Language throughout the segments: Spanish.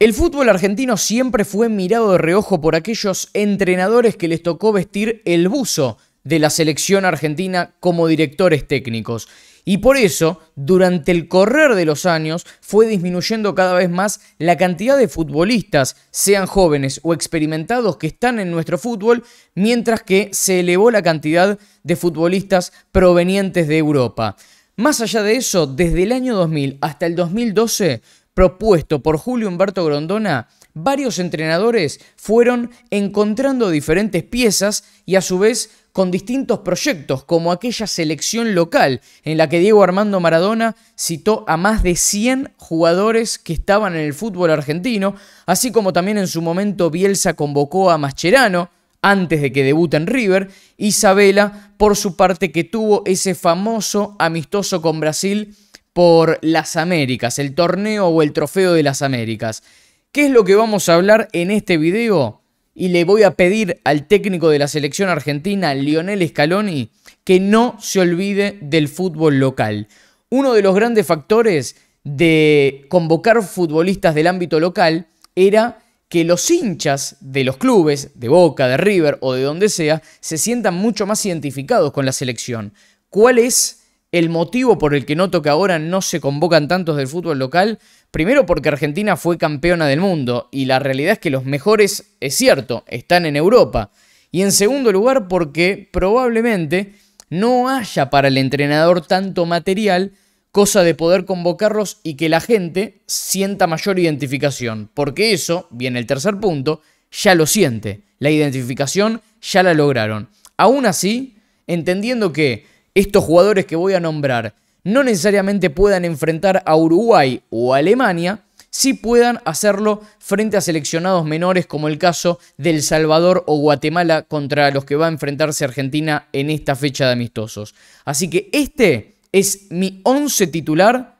El fútbol argentino siempre fue mirado de reojo por aquellos entrenadores que les tocó vestir el buzo de la selección argentina como directores técnicos. Y por eso, durante el correr de los años, fue disminuyendo cada vez más la cantidad de futbolistas, sean jóvenes o experimentados, que están en nuestro fútbol, mientras que se elevó la cantidad de futbolistas provenientes de Europa. Más allá de eso, desde el año 2000 hasta el 2012, propuesto por Julio Humberto Grondona, varios entrenadores fueron encontrando diferentes piezas y a su vez con distintos proyectos, como aquella selección local en la que Diego Armando Maradona citó a más de 100 jugadores que estaban en el fútbol argentino, así como también en su momento Bielsa convocó a Mascherano antes de que debute en River, Isabela por su parte que tuvo ese famoso amistoso con Brasil por las Américas, el torneo o el trofeo de las Américas. ¿Qué es lo que vamos a hablar en este video? Y le voy a pedir al técnico de la selección argentina, Lionel Scaloni, que no se olvide del fútbol local. Uno de los grandes factores de convocar futbolistas del ámbito local era que los hinchas de los clubes, de Boca, de River o de donde sea, se sientan mucho más identificados con la selección. ¿Cuál es el motivo por el que noto que ahora no se convocan tantos del fútbol local, primero porque Argentina fue campeona del mundo y la realidad es que los mejores, es cierto, están en Europa. Y en segundo lugar porque probablemente no haya para el entrenador tanto material, cosa de poder convocarlos y que la gente sienta mayor identificación. Porque eso, viene el tercer punto, ya lo siente. La identificación ya la lograron. Aún así, entendiendo que estos jugadores que voy a nombrar no necesariamente puedan enfrentar a Uruguay o a Alemania, si puedan hacerlo frente a seleccionados menores como el caso del Salvador o Guatemala contra los que va a enfrentarse Argentina en esta fecha de amistosos. Así que este es mi 11 titular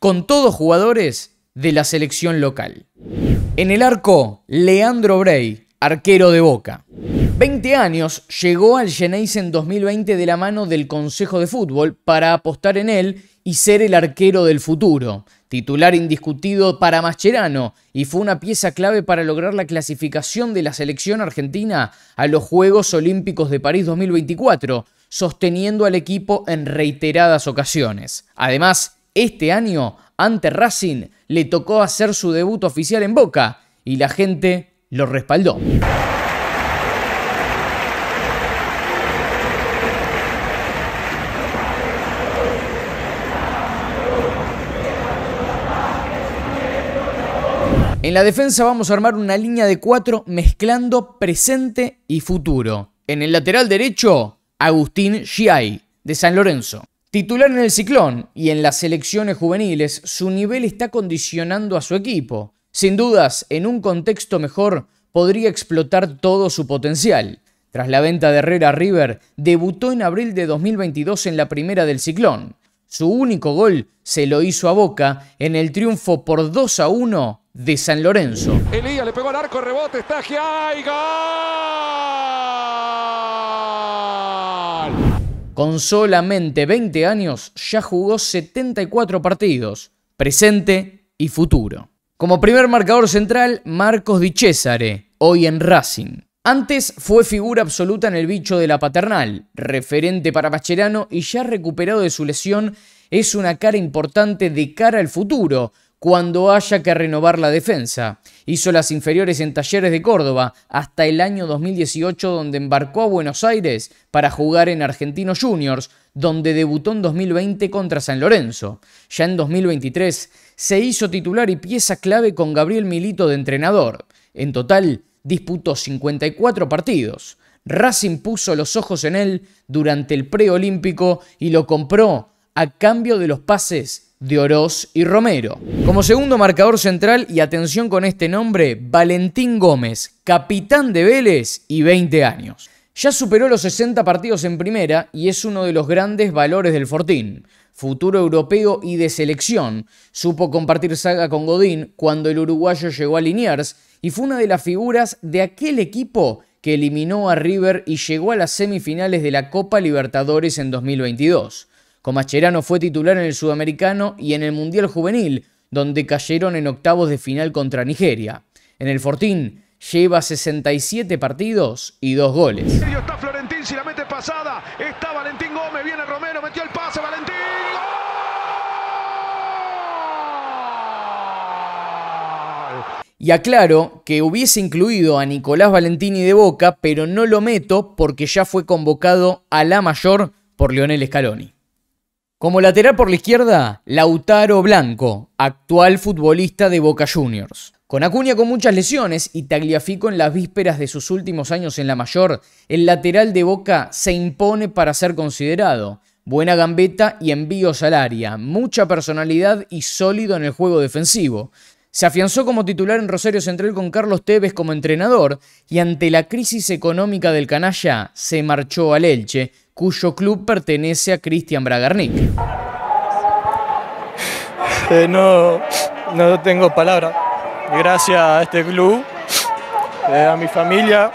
con todos jugadores de la selección local. En el arco, Leandro Bray, arquero de Boca. 20 años, llegó al Geneis en 2020 de la mano del Consejo de Fútbol para apostar en él y ser el arquero del futuro. Titular indiscutido para Mascherano y fue una pieza clave para lograr la clasificación de la selección argentina a los Juegos Olímpicos de París 2024, sosteniendo al equipo en reiteradas ocasiones. Además, este año, ante Racing, le tocó hacer su debut oficial en Boca y la gente lo respaldó. En la defensa vamos a armar una línea de cuatro mezclando presente y futuro. En el lateral derecho, Agustín Giai, de San Lorenzo. Titular en el Ciclón y en las selecciones juveniles, su nivel está condicionando a su equipo. Sin dudas, en un contexto mejor, podría explotar todo su potencial. Tras la venta de Herrera River, debutó en abril de 2022 en la primera del Ciclón. Su único gol se lo hizo a Boca en el triunfo por 2 a 1 de San Lorenzo. Elías le pegó al arco, rebote, está ¡ay, gol! Con solamente 20 años ya jugó 74 partidos, presente y futuro. Como primer marcador central, Marcos Di Cesare, hoy en Racing. Antes fue figura absoluta en el bicho de la paternal, referente para bachelano y ya recuperado de su lesión, es una cara importante de cara al futuro, cuando haya que renovar la defensa. Hizo las inferiores en Talleres de Córdoba hasta el año 2018 donde embarcó a Buenos Aires para jugar en Argentinos Juniors, donde debutó en 2020 contra San Lorenzo. Ya en 2023 se hizo titular y pieza clave con Gabriel Milito de entrenador. En total, disputó 54 partidos. Racing puso los ojos en él durante el preolímpico y lo compró a cambio de los pases de Oroz y Romero. Como segundo marcador central, y atención con este nombre, Valentín Gómez, capitán de Vélez y 20 años. Ya superó los 60 partidos en primera y es uno de los grandes valores del Fortín. Futuro europeo y de selección, supo compartir saga con Godín cuando el uruguayo llegó a Liniers y fue una de las figuras de aquel equipo que eliminó a River y llegó a las semifinales de la Copa Libertadores en 2022. Comacherano fue titular en el Sudamericano y en el Mundial Juvenil, donde cayeron en octavos de final contra Nigeria. En el Fortín lleva 67 partidos y dos goles. Está Florentín, si la mete pasada, está Valentín Gómez, viene Romero, metió el pase, Valentín. Y aclaro que hubiese incluido a Nicolás Valentini de Boca, pero no lo meto porque ya fue convocado a la mayor por Leonel Scaloni. Como lateral por la izquierda, Lautaro Blanco, actual futbolista de Boca Juniors. Con Acuña con muchas lesiones y Tagliafico en las vísperas de sus últimos años en la mayor, el lateral de Boca se impone para ser considerado. Buena gambeta y envíos al área, mucha personalidad y sólido en el juego defensivo. Se afianzó como titular en Rosario Central con Carlos Tevez como entrenador y ante la crisis económica del canalla se marchó al Elche, cuyo club pertenece a Cristian Bragarnik. Eh, no, no tengo palabras. Gracias a este club, eh, a mi familia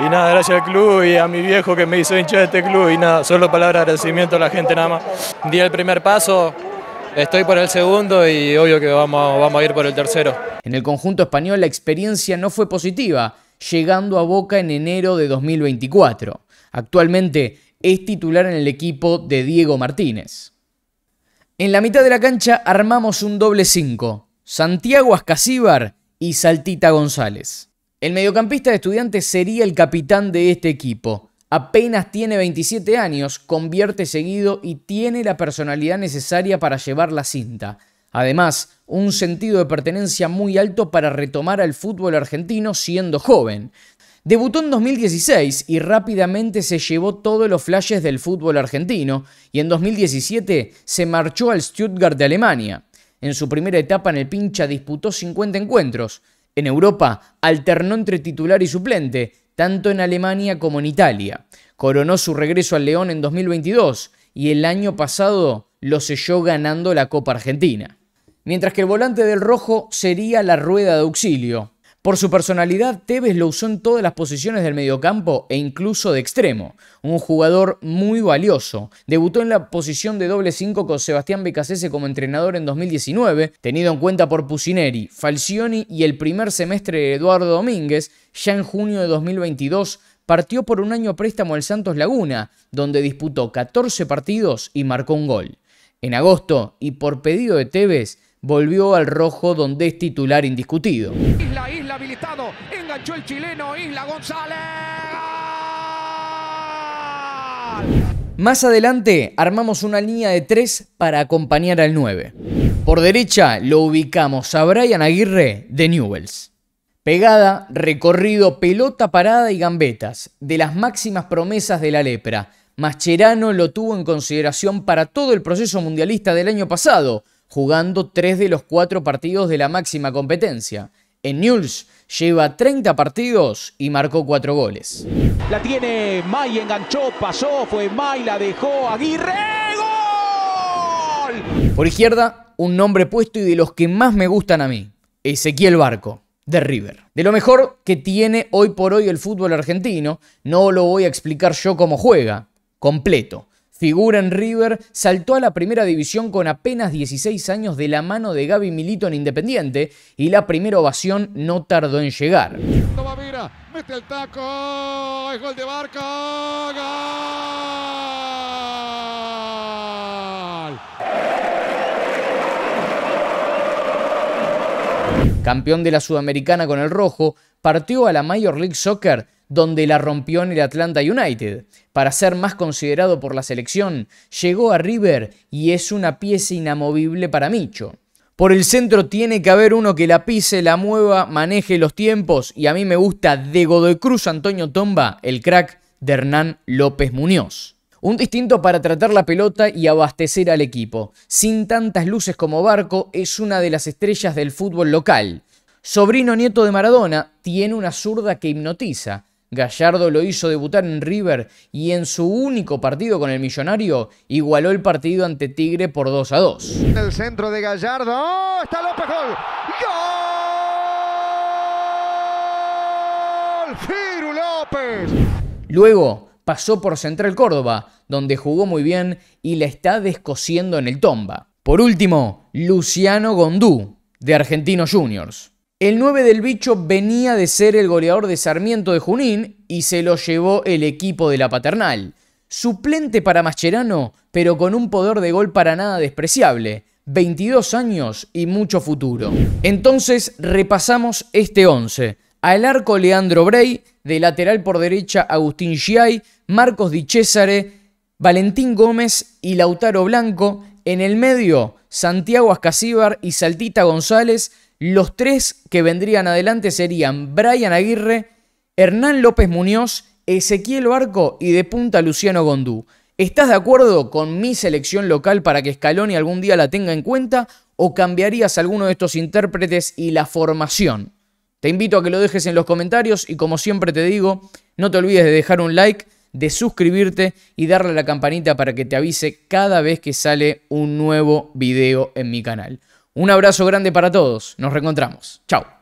y nada, gracias al club y a mi viejo que me hizo hincha de este club y nada, solo palabras de agradecimiento a la gente nada más. Día el primer paso, Estoy por el segundo y obvio que vamos, vamos a ir por el tercero. En el conjunto español la experiencia no fue positiva, llegando a Boca en enero de 2024. Actualmente es titular en el equipo de Diego Martínez. En la mitad de la cancha armamos un doble 5, Santiago Ascasíbar y Saltita González. El mediocampista de estudiantes sería el capitán de este equipo, Apenas tiene 27 años, convierte seguido y tiene la personalidad necesaria para llevar la cinta. Además, un sentido de pertenencia muy alto para retomar al fútbol argentino siendo joven. Debutó en 2016 y rápidamente se llevó todos los flashes del fútbol argentino y en 2017 se marchó al Stuttgart de Alemania. En su primera etapa en el pincha disputó 50 encuentros. En Europa alternó entre titular y suplente tanto en Alemania como en Italia. Coronó su regreso al León en 2022 y el año pasado lo selló ganando la Copa Argentina. Mientras que el volante del rojo sería la rueda de auxilio, por su personalidad, Tevez lo usó en todas las posiciones del mediocampo e incluso de extremo. Un jugador muy valioso. Debutó en la posición de doble 5 con Sebastián Becasese como entrenador en 2019, tenido en cuenta por Pusineri, Falcioni y el primer semestre de Eduardo Domínguez, ya en junio de 2022 partió por un año préstamo al Santos Laguna, donde disputó 14 partidos y marcó un gol. En agosto, y por pedido de Tevez, volvió al rojo donde es titular indiscutido el chileno Isla González. Más adelante armamos una línea de tres para acompañar al 9. Por derecha lo ubicamos a Brian Aguirre de Newells. Pegada, recorrido, pelota parada y gambetas, de las máximas promesas de la lepra. Mascherano lo tuvo en consideración para todo el proceso mundialista del año pasado, jugando tres de los cuatro partidos de la máxima competencia. En Newell's lleva 30 partidos y marcó 4 goles. La tiene May, enganchó, pasó, fue May, la dejó Aguirre. ¡Gol! Por izquierda, un nombre puesto y de los que más me gustan a mí, Ezequiel Barco de River. De lo mejor que tiene hoy por hoy el fútbol argentino, no lo voy a explicar yo cómo juega, completo. Figura en River, saltó a la primera división con apenas 16 años de la mano de Gaby Milito en Independiente y la primera ovación no tardó en llegar. el gol de campeón de la Sudamericana con el Rojo, partió a la Major League Soccer donde la rompió en el Atlanta United. Para ser más considerado por la selección, llegó a River y es una pieza inamovible para Micho. Por el centro tiene que haber uno que la pise, la mueva, maneje los tiempos y a mí me gusta de Godoy Cruz Antonio Tomba, el crack de Hernán López Muñoz. Un distinto para tratar la pelota y abastecer al equipo. Sin tantas luces como Barco, es una de las estrellas del fútbol local. Sobrino nieto de Maradona, tiene una zurda que hipnotiza Gallardo lo hizo debutar en River y en su único partido con el Millonario igualó el partido ante Tigre por 2 a 2. En el centro de Gallardo, ¡Oh, está López Gol. ¡Gol! López! Luego pasó por Central Córdoba, donde jugó muy bien y la está descosiendo en el tomba. Por último, Luciano Gondú, de Argentinos Juniors. El 9 del bicho venía de ser el goleador de Sarmiento de Junín y se lo llevó el equipo de la paternal. Suplente para Mascherano, pero con un poder de gol para nada despreciable. 22 años y mucho futuro. Entonces repasamos este 11. Al arco Leandro Brey, de lateral por derecha Agustín Giai, Marcos Di Cesare, Valentín Gómez y Lautaro Blanco. En el medio, Santiago Ascasíbar y Saltita González los tres que vendrían adelante serían Brian Aguirre, Hernán López Muñoz, Ezequiel Barco y de punta Luciano Gondú. ¿Estás de acuerdo con mi selección local para que Scaloni algún día la tenga en cuenta o cambiarías alguno de estos intérpretes y la formación? Te invito a que lo dejes en los comentarios y como siempre te digo, no te olvides de dejar un like, de suscribirte y darle a la campanita para que te avise cada vez que sale un nuevo video en mi canal. Un abrazo grande para todos. Nos reencontramos. Chao.